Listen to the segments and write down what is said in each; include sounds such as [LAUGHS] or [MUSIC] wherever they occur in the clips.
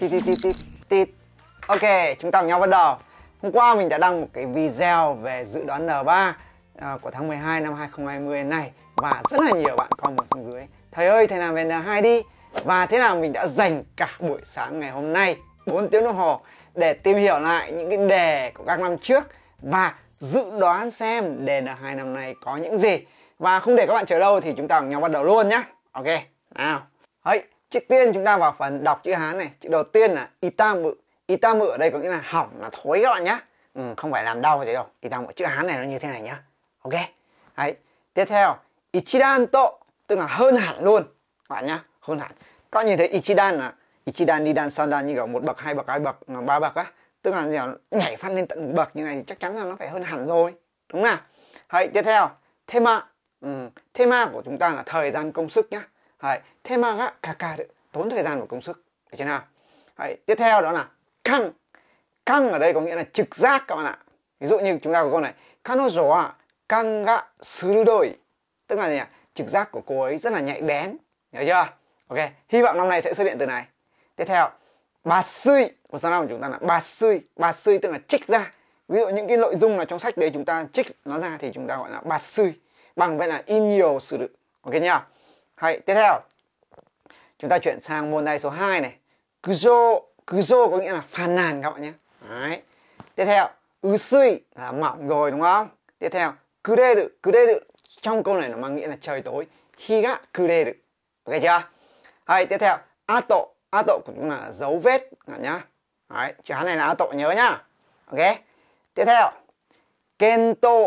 tít tít tít tít tít ok chúng ta cùng nhau bắt đầu hôm qua mình đã đăng một cái video về dự đoán N3 uh, à, của tháng 12 năm 2020 này và rất là nhiều bạn comment xuống dưới thầy ơi thầy làm về N2 đi và thế nào mình đã dành cả buổi sáng ngày hôm nay 4 tiếng đồng hồ để tìm hiểu lại những cái đề của các năm trước và dự đoán xem đề N2 năm nay có những gì và không để các bạn chờ lâu thì chúng ta cùng nhau bắt đầu luôn nhé ok nào hãy Trước tiên chúng ta vào phần đọc chữ Hán này. Chữ đầu tiên là itamu. Itamu ở đây có nghĩa là hỏng là thối các bạn nhá. Ừ, không phải làm đau gì đâu. Itamu chữ Hán này nó như thế này nhá. Ok. Đấy. Tiếp theo, ichidan to tức là hơn hẳn luôn các bạn nhá, hơn hẳn. Các bạn nhìn thấy ichidan là ichidan đi dan san dan như kiểu một bậc, hai bậc, hai bậc, ba bậc á. Tức là kiểu nhảy phát lên tận một bậc như này thì chắc chắn là nó phải hơn hẳn rồi. Đúng không nào? Đấy, tiếp theo, thema. Ừ, thema của chúng ta là thời gian công sức nhá tốn thời gian và công sức được chưa nào Đấy, tiếp theo đó là căng căng ở đây có nghĩa là trực giác các bạn ạ ví dụ như chúng ta có câu này kanojo wa căng gã ga surudoi tức là gì nhỉ? trực giác của cô ấy rất là nhạy bén nhớ chưa ok hy vọng năm nay sẽ xuất hiện từ này tiếp theo bạt sui một số năm của chúng ta là bạt sui bạt sui tức là trích ra ví dụ những cái nội dung là trong sách đấy chúng ta trích nó ra thì chúng ta gọi là bạt sui bằng vậy là in nhiều sự ok nhá hay, tiếp theo Chúng ta chuyển sang môn này số 2 này Kuzo, Kuzo có nghĩa là phàn nàn các bạn nhé Đấy Tiếp theo Usui là mỏng rồi đúng không Tiếp theo Kureru Kureru Trong câu này nó mang nghĩa là trời tối Higa kureru Ok chưa Hay, tiếp theo Ato Ato của chúng là dấu vết các bạn nhá Đấy, chữ hán này là Ato nhớ nhá Ok Tiếp theo Kento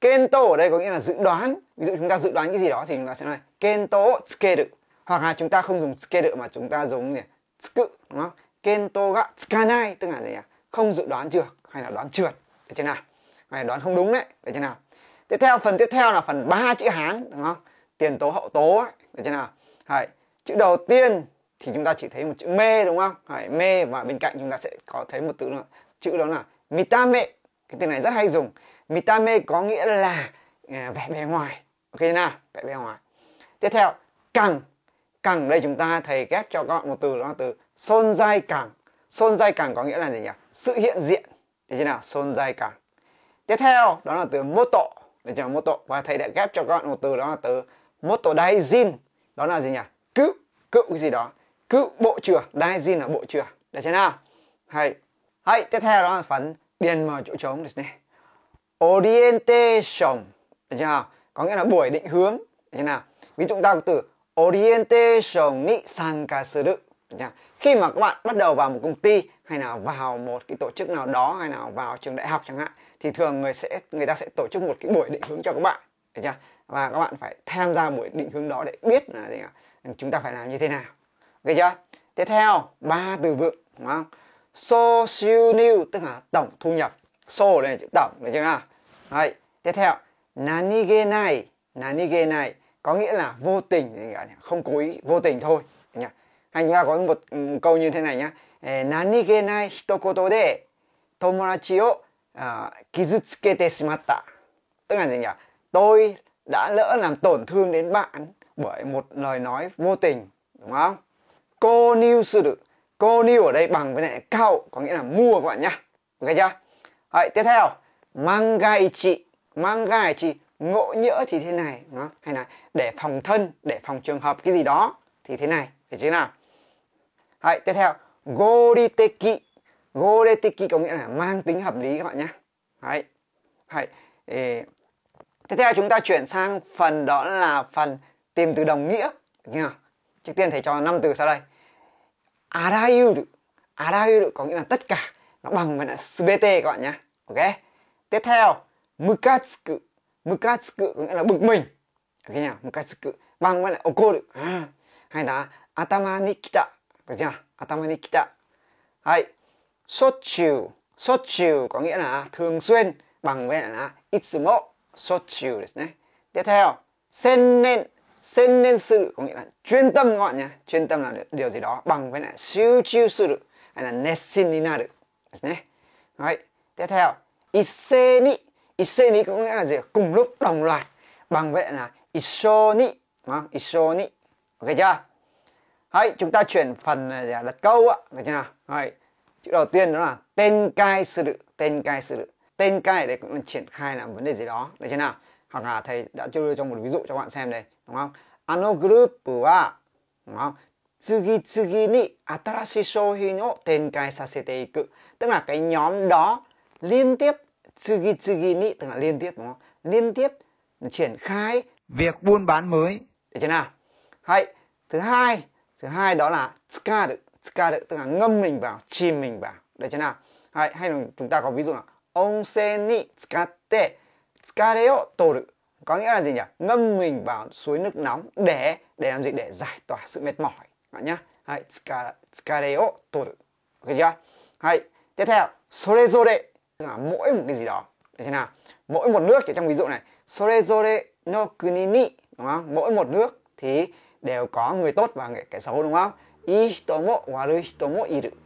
Kento ở đây có nghĩa là dự đoán. Ví dụ chúng ta dự đoán cái gì đó thì chúng ta sẽ nói Kento tsukeru. Hoặc là chúng ta không dùng tsukeru mà chúng ta dùng gì? Tsuku, đúng không? Kento ga tsukanai tức là gì nhỉ? Không dự đoán được hay là đoán trượt. Được chưa nào? Hay đoán không đúng đấy, được chưa nào? Tiếp theo phần tiếp theo là phần ba chữ Hán đúng không? Tiền tố hậu tố ấy, được chưa nào? Đấy. Chữ đầu tiên thì chúng ta chỉ thấy một chữ mê đúng không? Đấy, mê và bên cạnh chúng ta sẽ có thấy một từ nữa. chữ đó là mitame. Cái từ này rất hay dùng mitame có nghĩa là à, vẻ bề ngoài ok nào vẻ bề ngoài tiếp theo càng, càng đây chúng ta thầy ghép cho các bạn một từ đó là từ son dai càng, son dai càng có nghĩa là gì nhỉ sự hiện diện được chưa nào son dai càng. tiếp theo đó là từ mô tộ được chưa mô tộ và thầy đã ghép cho các bạn một từ đó là từ mô tộ đai jin đó là gì nhỉ cựu cựu cái gì đó cựu bộ trưởng đai jin là bộ trưởng được chưa nào hay hay tiếp theo đó là phần điền mở chỗ trống được này orientation được chưa nào có nghĩa là buổi định hướng như chưa nào ví dụ chúng ta có từ orientation ni sanka suru khi mà các bạn bắt đầu vào một công ty hay là vào một cái tổ chức nào đó hay là vào trường đại học chẳng hạn thì thường người sẽ người ta sẽ tổ chức một cái buổi định hướng cho các bạn được chưa và các bạn phải tham gia buổi định hướng đó để biết là gì chúng ta phải làm như thế nào Được chưa tiếp theo ba từ vựng đúng không social new tức là tổng thu nhập số là chữ tổng được chưa nào Đấy. tiếp theo nani nanigenai này nanigenai có nghĩa là vô tình không cố ý vô tình thôi nhỉ hay ta có một um, câu như thế này nhá ờ, nanigenai hitokoto de tomorachi o à, kizutsukete shimatta tức là gì nhỉ tôi đã lỡ làm tổn thương đến bạn bởi một lời nói vô tình đúng không cô new sự cô new ở đây bằng với lại cao có nghĩa là mua các bạn nhá ok chưa Đấy, tiếp theo mangaichi mangaichi ngộ nhỡ thì thế này đó. hay là để phòng thân để phòng trường hợp cái gì đó thì thế này được chứ nào Đấy, tiếp theo goriteki goriteki có nghĩa là mang tính hợp lý các bạn nhé Đấy. Đấy. Ê. tiếp theo chúng ta chuyển sang phần đó là phần tìm từ đồng nghĩa được chưa trước tiên thầy cho năm từ sau đây arayu arayu có nghĩa là tất cả nó bằng với là sbt các bạn nhé ok tiếp theo mukatsuku mukatsuku có nghĩa là bực mình ok nhá mukatsuku bằng với lại okoru à, hay là atama ni kita được chưa atama ni kita hay sochu sochu có nghĩa là thường xuyên bằng với lại là itsumo sochu đấy tiếp theo sennen sennen sự có nghĩa là chuyên tâm các bạn nhé chuyên tâm là điều gì đó bằng với lại shiuchu sự hay là nessin ni naru ですねはい tiếp theo iseni iseni cũng nghĩa là gì cùng lúc đồng loạt bằng vậy là isoni đó isoni ok chưa hãy chúng ta chuyển phần để à, đặt câu ạ được chưa nào Đấy, chữ đầu tiên đó là tên cai sự đự tên cai sự đự tên cai ở cũng là triển khai làm vấn đề gì đó được chưa nào hoặc là thầy đã cho đưa cho một ví dụ cho các bạn xem đây đúng không ano group wa đúng không tsugi tsugi ni atarashi shouhin o tenkai sasete iku tức là cái nhóm đó liên tiếp tsugi tsugi ni tức là liên tiếp đúng không? liên tiếp triển khai việc buôn bán mới được chưa nào hay thứ hai thứ hai đó là tsukaru tsukaru tức là ngâm mình vào chìm mình vào được chưa nào hay, hay là chúng ta có ví dụ là onsen ni tsukatte tsukare o toru có nghĩa là gì nhỉ ngâm mình vào suối nước nóng để để làm gì để giải tỏa sự mệt mỏi bạn nhá hay tsukare o toru ok chưa hay tiếp theo sore là mỗi một cái gì đó để thế nào mỗi một nước trong ví dụ này sorezore no kunini đúng không mỗi một nước thì đều có người tốt và người kẻ xấu đúng không ishitomo waru hitomo iru được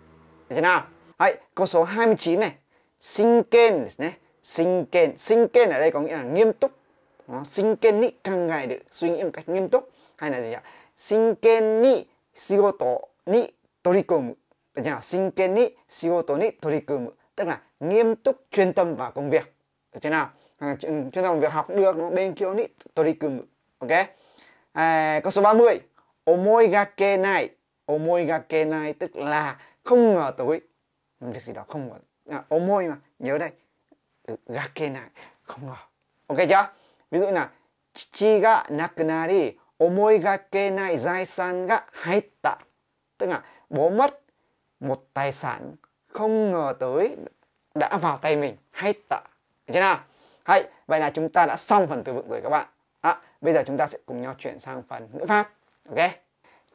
thế nào Đấy, câu số 29 này shinken ですね shinken shinken ở đây có nghĩa là nghiêm túc nó shinken ni kangai được suy nghĩ một cách nghiêm túc hay là gì ạ shinken ni shigoto ni torikomu được chưa nào shinken ni shigoto ni torikomu tức là nghiêm túc chuyên tâm vào công việc thế nào à, chuyên, chuyên tâm vào việc học được nó bên kia ni torikumu ok à, câu số 30 omoi ga ke nai omoi ga ke nai tức là không ngờ tới việc gì đó không ngờ à, omoi mà nhớ đây ừ, ga ke nai không ngờ ok chưa ví dụ là chi ga nakunari omoi ga ke nai zai san ga haitta tức là bố mất một tài sản không ngờ tới đã vào tay mình hay tạ thế nào hay vậy là chúng ta đã xong phần từ vựng rồi các bạn à, bây giờ chúng ta sẽ cùng nhau chuyển sang phần ngữ pháp ok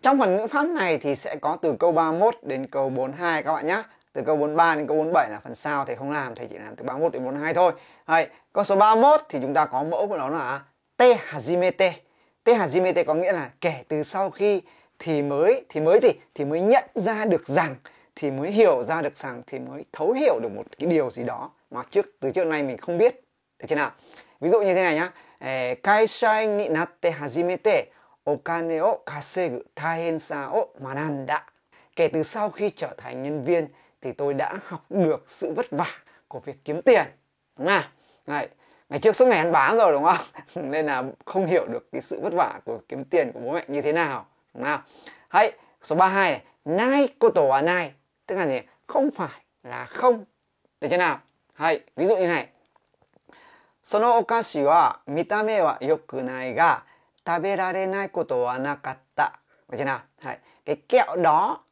trong phần ngữ pháp này thì sẽ có từ câu 31 đến câu 42 các bạn nhé từ câu 43 đến câu 47 là phần sau thầy không làm thầy chỉ làm từ 31 đến 42 thôi hay câu số 31 thì chúng ta có mẫu của nó là te hajimete te hajimete có nghĩa là kể từ sau khi thì mới thì mới gì thì mới nhận ra được rằng thì mới hiểu ra được rằng thì mới thấu hiểu được một cái điều gì đó mà trước từ trước nay mình không biết được chưa nào ví dụ như thế này nhá kai shai ni natte hajimete okane o kasegu taihen sa o mananda kể từ sau khi trở thành nhân viên thì tôi đã học được sự vất vả của việc kiếm tiền đúng ngày ngày trước suốt ngày ăn bám rồi đúng không [LAUGHS] nên là không hiểu được cái sự vất vả của kiếm tiền của bố mẹ như thế nào đúng không hay số 32 này nai koto wa nai tức là gì không phải là không được chưa nào hay ví dụ như này そのお菓子は見た目は良くないが食べられないことはなかった được chưa nào hay cái kẹo đó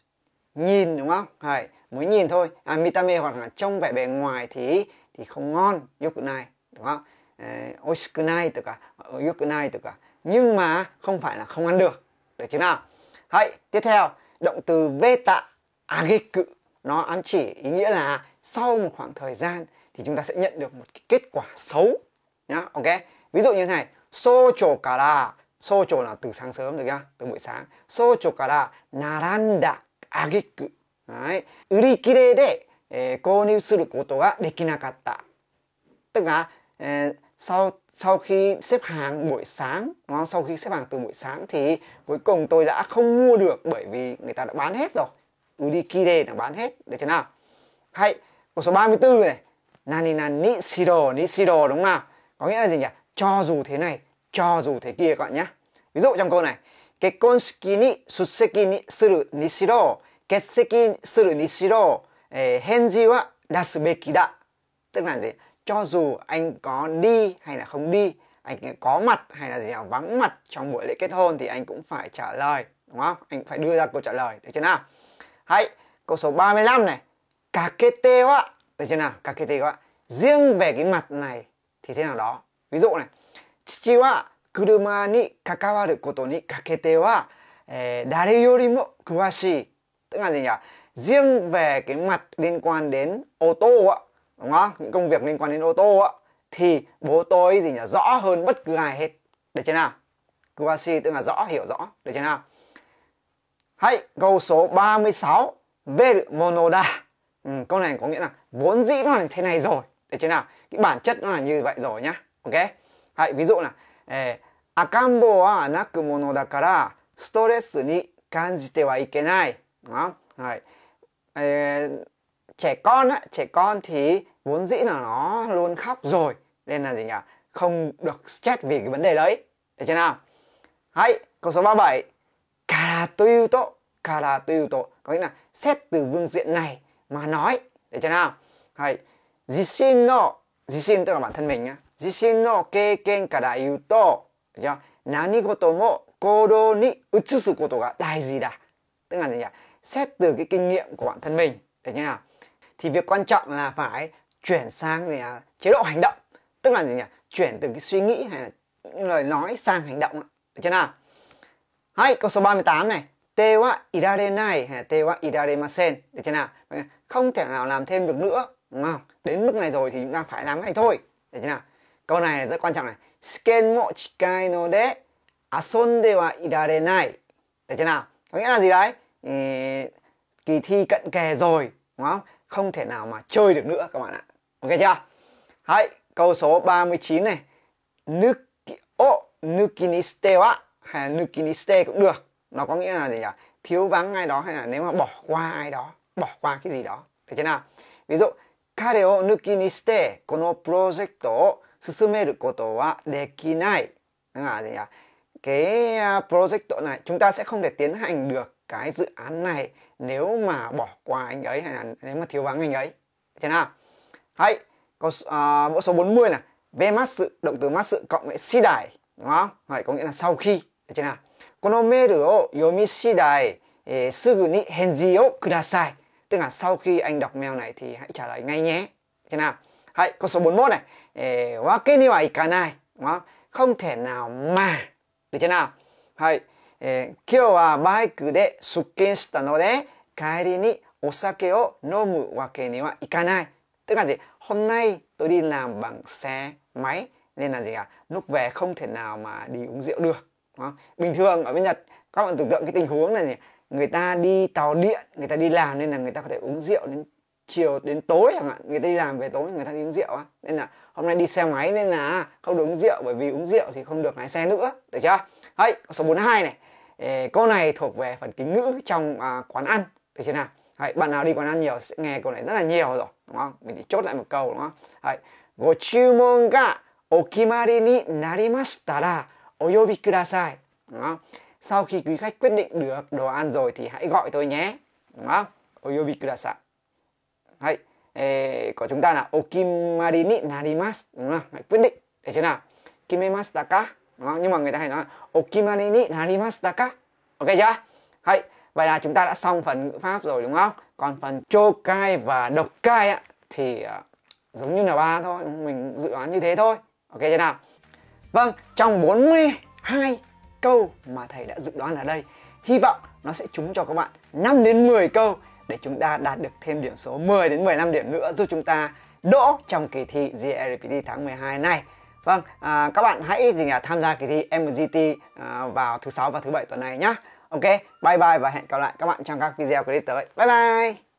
nhìn đúng không hay mới nhìn thôi à, mi mitame hoặc là trông vẻ bề ngoài thì thì không ngon yoku này đúng không eh, ờ, oshiku nai tức là ờ, yoku nai tức nhưng mà không phải là không ăn được được chứ nào hãy tiếp theo động từ vê veta ageku nó ám chỉ ý nghĩa là sau một khoảng thời gian thì chúng ta sẽ nhận được một cái kết quả xấu nhá ok ví dụ như thế này socho kara socho là từ sáng sớm được chưa từ buổi sáng socho kara naranda ageku đấy urikire de eh, ờ, kōnyū suru koto ga dekinakatta tức là eh, sau sau khi xếp hàng buổi sáng nó sau khi xếp hàng từ buổi sáng thì cuối cùng tôi đã không mua được bởi vì người ta đã bán hết rồi là bán hết được chưa nào hay câu số 34 này nani nani siro ni siro đúng không nào có nghĩa là gì nhỉ cho dù thế này cho dù thế kia các bạn nhé ví dụ trong câu này kết hôn ni susseki ni suru ni shiro ketseki suru ni shiro henji wa dasubeki da tức là gì cho dù anh có đi hay là không đi anh có mặt hay là gì nào vắng mặt trong buổi lễ kết hôn thì anh cũng phải trả lời đúng không anh phải đưa ra câu trả lời được chưa nào Hãy câu số 35 này Kakete wa Được chưa nào? Kakete wa Riêng về cái mặt này thì thế nào đó Ví dụ này Chichi wa kuruma ni kakawaru koto ni kakete wa Dare yori mo kuwashi Tức là gì nhỉ? Riêng về cái mặt liên quan đến ô tô ạ Đúng không? Những công việc liên quan đến ô tô ạ Thì bố tôi gì nhỉ? Rõ hơn bất cứ ai hết Được chưa nào? Kuwashi tức là rõ, hiểu rõ Được chưa nào? Hãy câu số 36 về monoda ừ, Câu này có nghĩa là vốn dĩ nó là thế này rồi Để thế nào? Cái bản chất nó là như vậy rồi nhá Ok Hãy ví dụ là Akambo wa naku mono da kara Stress ni kanjite wa ikenai Đó hãy Eh, Trẻ con á, trẻ con thì vốn dĩ là nó luôn khóc rồi Nên là gì nhỉ? Không được stress vì cái vấn đề đấy Để thế nào? Hãy câu số 37 có nghĩa là xét từ vương diện này mà nói để cho nào hay jishin no jishin tức là bản thân mình nhá jishin no keiken kara iu to chưa nani goto mo kodo ni utsusu koto ga daiji da tức là gì nhỉ xét từ cái kinh nghiệm của bản thân mình để cho nào thì việc quan trọng là phải chuyển sang gì nhỉ? chế độ hành động tức là gì nhỉ chuyển từ cái suy nghĩ hay là lời nói sang hành động được chưa nào hay câu số 38 này. Te wa irarenai hay te wa iraremasen. Được chưa nào? Không thể nào làm thêm được nữa, đúng không? Đến mức này rồi thì chúng ta phải làm ngay thôi. Được chưa nào? Câu này rất quan trọng này. Sken mo chikai no de asonde wa irarenai. Được chưa nào? Có nghĩa là gì đấy? Ý, kỳ thi cận kề rồi, đúng không? Không thể nào mà chơi được nữa các bạn ạ. Ok chưa? Hay, câu số 39 này. Nuki o nuki ni shite wa hay là nukiniste cũng được nó có nghĩa là gì nhỉ thiếu vắng ai đó hay là nếu mà bỏ qua ai đó bỏ qua cái gì đó thế chưa nào ví dụ kare o o kono project susumeru koto wa dekinai dụ 彼を抜きにしてこのプロジェクトを進めることはできない là gì nhỉ cái à, project này chúng ta sẽ không thể tiến hành được cái dự án này nếu mà bỏ qua anh ấy hay là nếu mà thiếu vắng anh ấy thế nào hãy có uh, mẫu à, số 40 này về mát sự động từ mát sự cộng với si đài đúng không vậy có nghĩa là sau khi だけなこのメールを読み次第、えー、すぐに返事をください tức là sau khi anh đọc mail này thì hãy trả lời ngay nhé thế nào hãy câu số 41 này quá cái ni hoài cả này đó không thể nào mà được thế nào hãy kêu tức là hôm nay tôi đi làm bằng xe máy nên là gì ạ à? lúc về không thể nào mà đi uống rượu được bình thường ở bên nhật các bạn tưởng tượng cái tình huống này người ta đi tàu điện người ta đi làm nên là người ta có thể uống rượu đến chiều đến tối chẳng hạn người ta đi làm về tối người ta đi uống rượu á nên là hôm nay đi xe máy nên là không được uống rượu bởi vì uống rượu thì không được lái xe nữa được chưa đấy số 42 này Ê, câu này thuộc về phần kính ngữ trong à, quán ăn được chưa nào hãy bạn nào đi quán ăn nhiều sẽ nghe câu này rất là nhiều rồi đúng không mình chỉ chốt lại một câu đúng không đấy, ご注文がお決まりになりましたらお呼びください. Đó. Sau khi quý khách quyết định được đồ ăn rồi thì hãy gọi tôi nhé. Đó. O kudasai. Đấy. của chúng ta là okimari ni Đúng không? Hãy quyết định. Để thế nào? Kimemasu Đó. Nhưng mà người ta hay nói okimari ni Ok chưa? Đấy. Vậy là chúng ta đã xong phần ngữ pháp rồi đúng không? Còn phần chokai và độc cai thì uh, giống như là ba thôi. Mình dự đoán như thế thôi. Ok chưa nào? Vâng, trong 42 câu mà thầy đã dự đoán ở đây, hy vọng nó sẽ trúng cho các bạn 5 đến 10 câu để chúng ta đạt được thêm điểm số 10 đến 15 điểm nữa giúp chúng ta đỗ trong kỳ thi GRPT tháng 12 này. Vâng, à, các bạn hãy gì nhỉ, tham gia kỳ thi MGT à, vào thứ sáu và thứ bảy tuần này nhé Ok, bye bye và hẹn gặp lại các bạn trong các video clip tới. Bye bye.